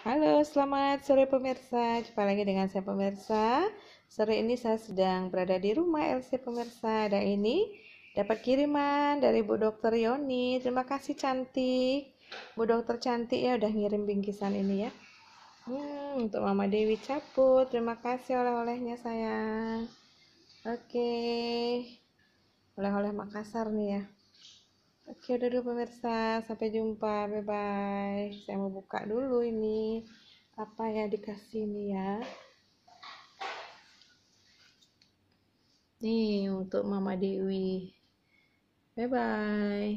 Halo, selamat sore pemirsa. Jumpa lagi dengan saya pemirsa. Sore ini saya sedang berada di rumah LC pemirsa. ada ini dapat kiriman dari Bu Dokter Yoni. Terima kasih cantik. Bu Dokter cantik ya udah ngirim bingkisan ini ya. Hmm, untuk Mama Dewi Caput. Terima kasih oleh-olehnya sayang. Oke. Oleh-oleh Makassar nih ya udah dulu pemirsa sampai jumpa bye bye saya mau buka dulu ini apa yang dikasih ini ya nih untuk mama Dewi bye bye